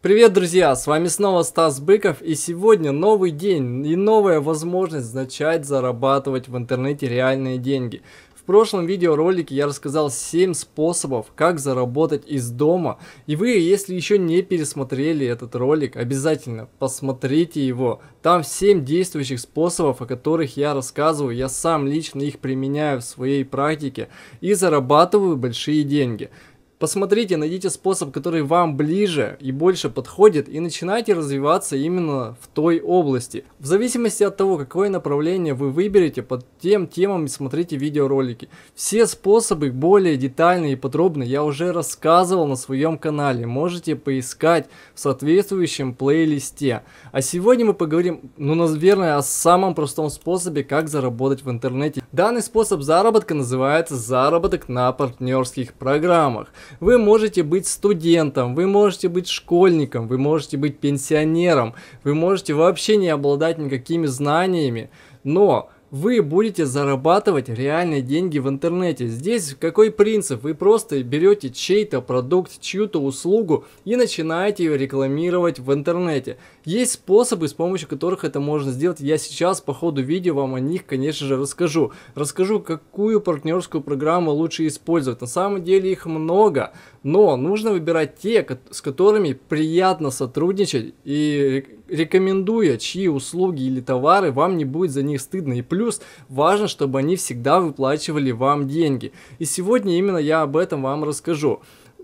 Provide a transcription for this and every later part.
Привет, друзья! С вами снова Стас Быков, и сегодня новый день и новая возможность начать зарабатывать в интернете реальные деньги. В прошлом видеоролике я рассказал 7 способов, как заработать из дома. И вы, если еще не пересмотрели этот ролик, обязательно посмотрите его. Там 7 действующих способов, о которых я рассказываю. Я сам лично их применяю в своей практике и зарабатываю большие деньги. Посмотрите, найдите способ, который вам ближе и больше подходит, и начинайте развиваться именно в той области. В зависимости от того, какое направление вы выберете, под тем темам смотрите видеоролики. Все способы более детальные и подробные я уже рассказывал на своем канале, можете поискать в соответствующем плейлисте. А сегодня мы поговорим, ну, наверное, о самом простом способе, как заработать в интернете. Данный способ заработка называется заработок на партнерских программах. Вы можете быть студентом, вы можете быть школьником, вы можете быть пенсионером, вы можете вообще не обладать никакими знаниями, но вы будете зарабатывать реальные деньги в интернете. Здесь какой принцип? Вы просто берете чей-то продукт, чью-то услугу и начинаете ее рекламировать в интернете. Есть способы, с помощью которых это можно сделать. Я сейчас по ходу видео вам о них, конечно же, расскажу. Расскажу, какую партнерскую программу лучше использовать. На самом деле их много, но нужно выбирать те, с которыми приятно сотрудничать и рекомендуя, чьи услуги или товары, вам не будет за них стыдно. И плюс важно, чтобы они всегда выплачивали вам деньги. И сегодня именно я об этом вам расскажу.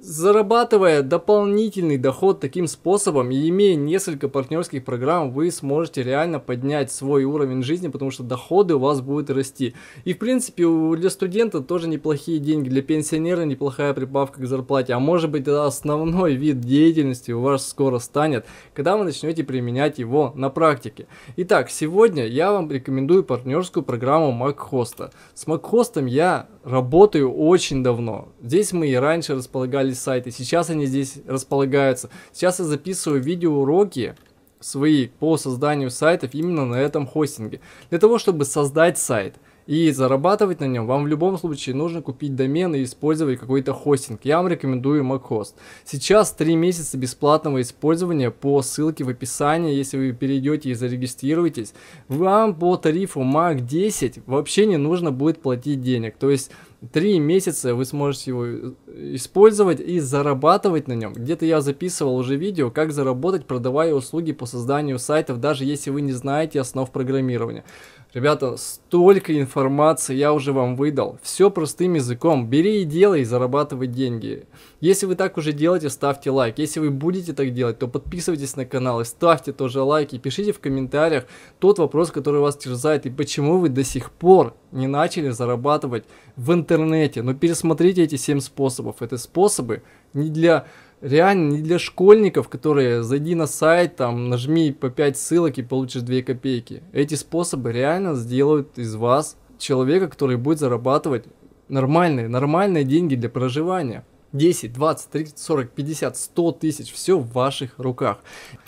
Зарабатывая дополнительный доход таким способом и имея несколько партнерских программ, вы сможете реально поднять свой уровень жизни, потому что доходы у вас будут расти. И в принципе для студента тоже неплохие деньги, для пенсионера неплохая прибавка к зарплате, а может быть это основной вид деятельности у вас скоро станет, когда вы начнете применять его на практике. Итак, сегодня я вам рекомендую партнерскую программу MacHost. С MacHost я работаю очень давно. Здесь мы и раньше располагали сайты, сейчас они здесь располагаются. Сейчас я записываю видеоуроки свои по созданию сайтов именно на этом хостинге. Для того, чтобы создать сайт – и зарабатывать на нем вам в любом случае нужно купить домен и использовать какой-то хостинг. Я вам рекомендую MacHost. Сейчас 3 месяца бесплатного использования по ссылке в описании. Если вы перейдете и зарегистрируетесь, вам по тарифу MAC 10 вообще не нужно будет платить денег. То есть Три месяца вы сможете его э, использовать и зарабатывать на нем. Где-то я записывал уже видео, как заработать, продавая услуги по созданию сайтов, даже если вы не знаете основ программирования. Ребята, столько информации я уже вам выдал. Все простым языком. Бери и делай, зарабатывай деньги. Если вы так уже делаете, ставьте лайк. Если вы будете так делать, то подписывайтесь на канал и ставьте тоже лайки. Пишите в комментариях тот вопрос, который вас терзает и почему вы до сих пор не начали зарабатывать в интернете. Но пересмотрите эти 7 способов. Это способы не для реально не для школьников, которые зайди на сайт, там нажми по 5 ссылок и получишь 2 копейки. Эти способы реально сделают из вас человека, который будет зарабатывать нормальные, нормальные деньги для проживания. 10, 20, 30, 40, 50, 100 тысяч. Все в ваших руках.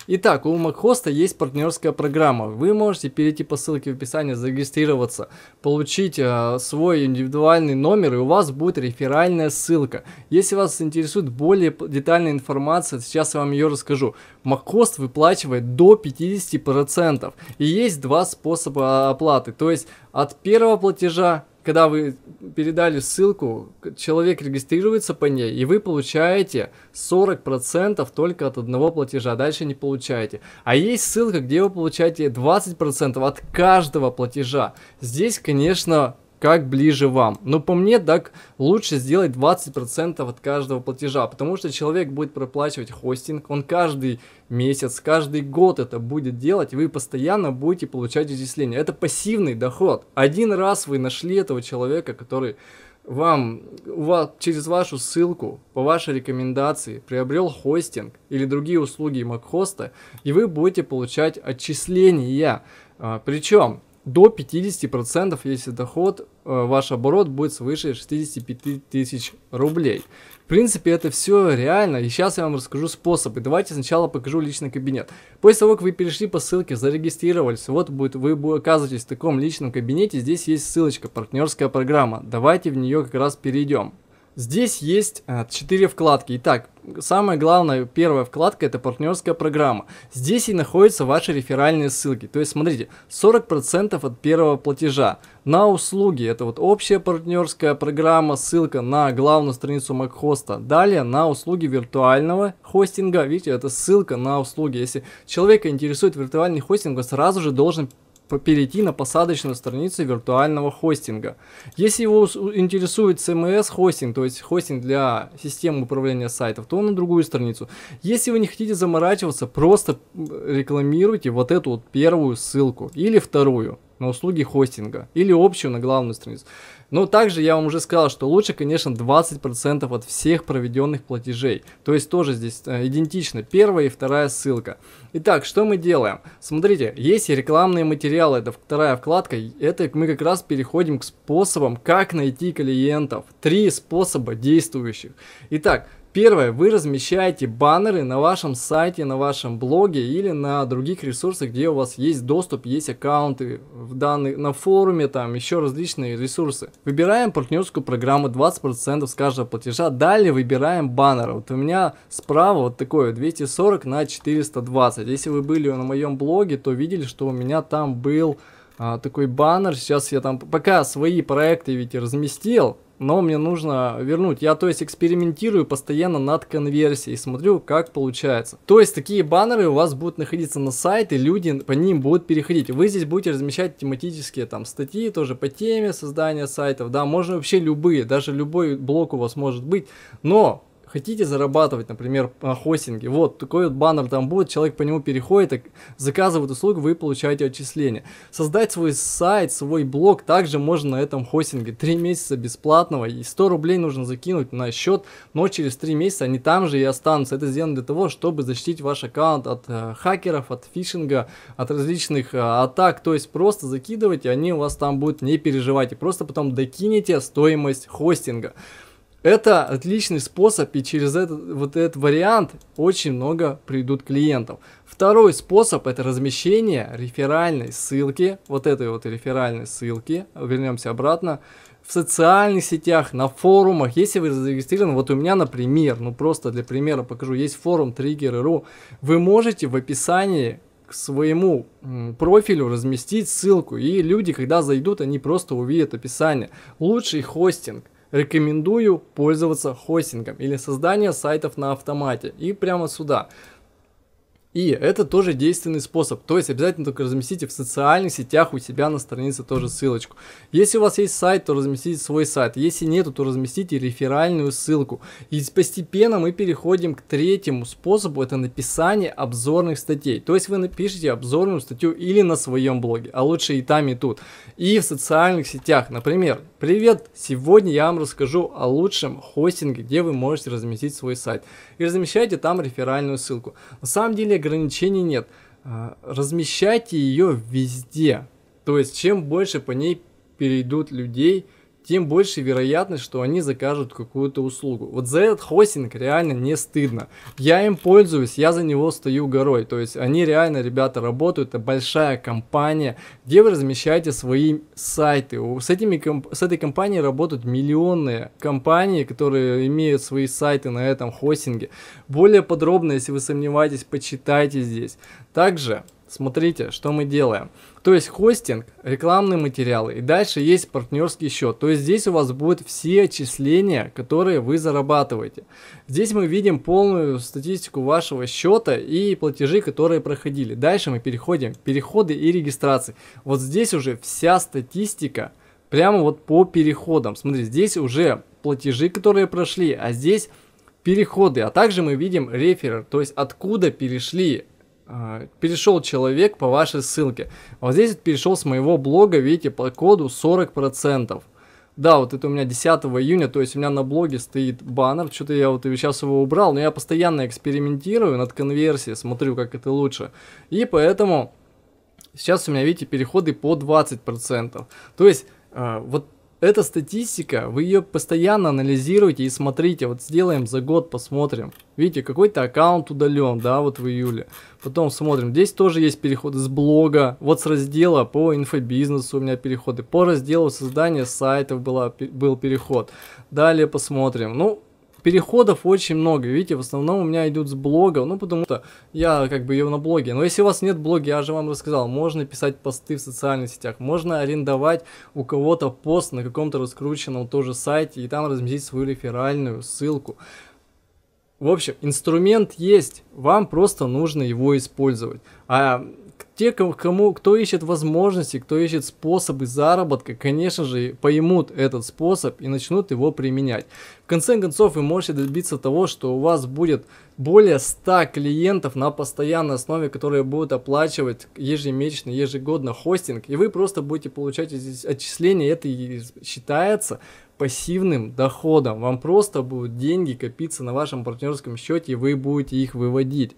Итак, у Макхоста есть партнерская программа. Вы можете перейти по ссылке в описании, зарегистрироваться, получить э, свой индивидуальный номер, и у вас будет реферальная ссылка. Если вас интересует более детальная информация, сейчас я вам ее расскажу. Макхост выплачивает до 50%. И есть два способа а, оплаты. То есть от первого платежа когда вы передали ссылку, человек регистрируется по ней, и вы получаете 40% только от одного платежа, дальше не получаете. А есть ссылка, где вы получаете 20% от каждого платежа. Здесь, конечно, как ближе вам. Но по мне, так лучше сделать 20% от каждого платежа, потому что человек будет проплачивать хостинг, он каждый месяц, каждый год это будет делать, и вы постоянно будете получать отчисления. Это пассивный доход. Один раз вы нашли этого человека, который вам у вас, через вашу ссылку, по вашей рекомендации, приобрел хостинг или другие услуги Макхоста, и вы будете получать отчисления. А, Причем до 50%, если доход, э, ваш оборот будет свыше 65 тысяч рублей. В принципе, это все реально, и сейчас я вам расскажу способы. Давайте сначала покажу личный кабинет. После того, как вы перешли по ссылке, зарегистрировались, вот будет, вы оказываетесь в таком личном кабинете, здесь есть ссылочка «Партнерская программа». Давайте в нее как раз перейдем. Здесь есть э, четыре вкладки. Итак, самая главная первая вкладка это партнерская программа. Здесь и находятся ваши реферальные ссылки. То есть, смотрите, 40% от первого платежа на услуги. Это вот общая партнерская программа, ссылка на главную страницу Макхоста. Далее на услуги виртуального хостинга. Видите, это ссылка на услуги. Если человека интересует виртуальный хостинг, он сразу же должен перейти на посадочную страницу виртуального хостинга. Если его интересует CMS хостинг, то есть хостинг для систем управления сайтов, то на другую страницу. Если вы не хотите заморачиваться, просто рекламируйте вот эту вот первую ссылку или вторую на услуги хостинга или общую на главную страницу. Но также я вам уже сказал, что лучше, конечно, 20% от всех проведенных платежей. То есть тоже здесь э, идентично первая и вторая ссылка. Итак, что мы делаем? Смотрите, есть рекламные материалы, это вторая вкладка. Это мы как раз переходим к способам, как найти клиентов. Три способа действующих. Итак, Первое, вы размещаете баннеры на вашем сайте, на вашем блоге или на других ресурсах, где у вас есть доступ, есть аккаунты в данных на форуме, там еще различные ресурсы. Выбираем партнерскую программу 20% с каждого платежа, далее выбираем баннеры. Вот у меня справа вот такое 240 на 420. Если вы были на моем блоге, то видели, что у меня там был а, такой баннер. Сейчас я там пока свои проекты ведь разместил, но мне нужно вернуть. Я, то есть, экспериментирую постоянно над конверсией, смотрю, как получается. То есть, такие баннеры у вас будут находиться на сайте, люди по ним будут переходить. Вы здесь будете размещать тематические там статьи, тоже по теме создания сайтов, да, можно вообще любые, даже любой блок у вас может быть, но хотите зарабатывать, например, на хостинге, вот такой вот баннер там будет, человек по нему переходит, заказывает услугу, вы получаете отчисления. Создать свой сайт, свой блог также можно на этом хостинге. Три месяца бесплатного и 100 рублей нужно закинуть на счет, но через три месяца они там же и останутся. Это сделано для того, чтобы защитить ваш аккаунт от э, хакеров, от фишинга, от различных э, атак. То есть просто закидывайте, они у вас там будут, не переживайте. Просто потом докинете стоимость хостинга. Это отличный способ, и через этот, вот этот вариант очень много придут клиентов. Второй способ – это размещение реферальной ссылки, вот этой вот реферальной ссылки, вернемся обратно, в социальных сетях, на форумах, если вы зарегистрированы, вот у меня, например, ну просто для примера покажу, есть форум Trigger.ru, вы можете в описании к своему профилю разместить ссылку, и люди, когда зайдут, они просто увидят описание. Лучший хостинг – рекомендую пользоваться хостингом или создание сайтов на автомате. И прямо сюда и это тоже действенный способ. То есть обязательно только разместите в социальных сетях у себя на странице тоже ссылочку. Если у вас есть сайт, то разместите свой сайт. Если нет, то разместите реферальную ссылку. И постепенно мы переходим к третьему способу. Это написание обзорных статей. То есть вы напишите обзорную статью или на своем блоге, а лучше и там, и тут. И в социальных сетях. Например, привет, сегодня я вам расскажу о лучшем хостинге, где вы можете разместить свой сайт. И размещайте там реферальную ссылку. На самом деле ограничений нет. А, размещайте ее везде. То есть, чем больше по ней перейдут людей, тем больше вероятность, что они закажут какую-то услугу. Вот за этот хостинг реально не стыдно. Я им пользуюсь, я за него стою горой. То есть они реально, ребята, работают, это большая компания, где вы размещаете свои сайты. С, этими, с этой компанией работают миллионные компании, которые имеют свои сайты на этом хостинге. Более подробно, если вы сомневаетесь, почитайте здесь. Также Смотрите, что мы делаем. То есть хостинг, рекламные материалы и дальше есть партнерский счет. То есть здесь у вас будут все отчисления, которые вы зарабатываете. Здесь мы видим полную статистику вашего счета и платежи, которые проходили. Дальше мы переходим переходы и регистрации. Вот здесь уже вся статистика прямо вот по переходам. Смотрите, здесь уже платежи, которые прошли, а здесь переходы. А также мы видим реферер, то есть откуда перешли а, перешел человек по вашей ссылке. А вот здесь перешел с моего блога, видите, по коду 40%. Да, вот это у меня 10 июня, то есть у меня на блоге стоит баннер, что-то я вот сейчас его убрал, но я постоянно экспериментирую над конверсией, смотрю, как это лучше. И поэтому сейчас у меня, видите, переходы по 20%. То есть, а, вот эта статистика, вы ее постоянно анализируете и смотрите, вот сделаем за год, посмотрим. Видите, какой-то аккаунт удален, да, вот в июле. Потом смотрим, здесь тоже есть переходы с блога, вот с раздела по инфобизнесу у меня переходы, по разделу создания сайтов была, был переход. Далее посмотрим, ну, переходов очень много, видите, в основном у меня идут с блога, ну потому что я как бы ее на блоге, но если у вас нет блога, я же вам рассказал, можно писать посты в социальных сетях, можно арендовать у кого-то пост на каком-то раскрученном тоже сайте и там разместить свою реферальную ссылку. В общем, инструмент есть, вам просто нужно его использовать. А те, кому, кто ищет возможности, кто ищет способы заработка, конечно же, поймут этот способ и начнут его применять. В конце концов, вы можете добиться того, что у вас будет более 100 клиентов на постоянной основе, которые будут оплачивать ежемесячно, ежегодно хостинг, и вы просто будете получать здесь отчисления, это и считается пассивным доходом. Вам просто будут деньги копиться на вашем партнерском счете, и вы будете их выводить.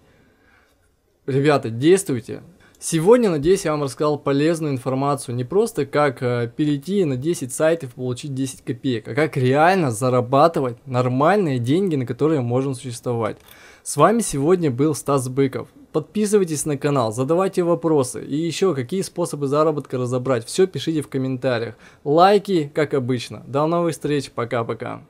Ребята, действуйте, Сегодня, надеюсь, я вам рассказал полезную информацию, не просто как э, перейти на 10 сайтов и получить 10 копеек, а как реально зарабатывать нормальные деньги, на которые можно существовать. С вами сегодня был Стас Быков. Подписывайтесь на канал, задавайте вопросы и еще какие способы заработка разобрать, все пишите в комментариях. Лайки, как обычно. До новых встреч, пока-пока.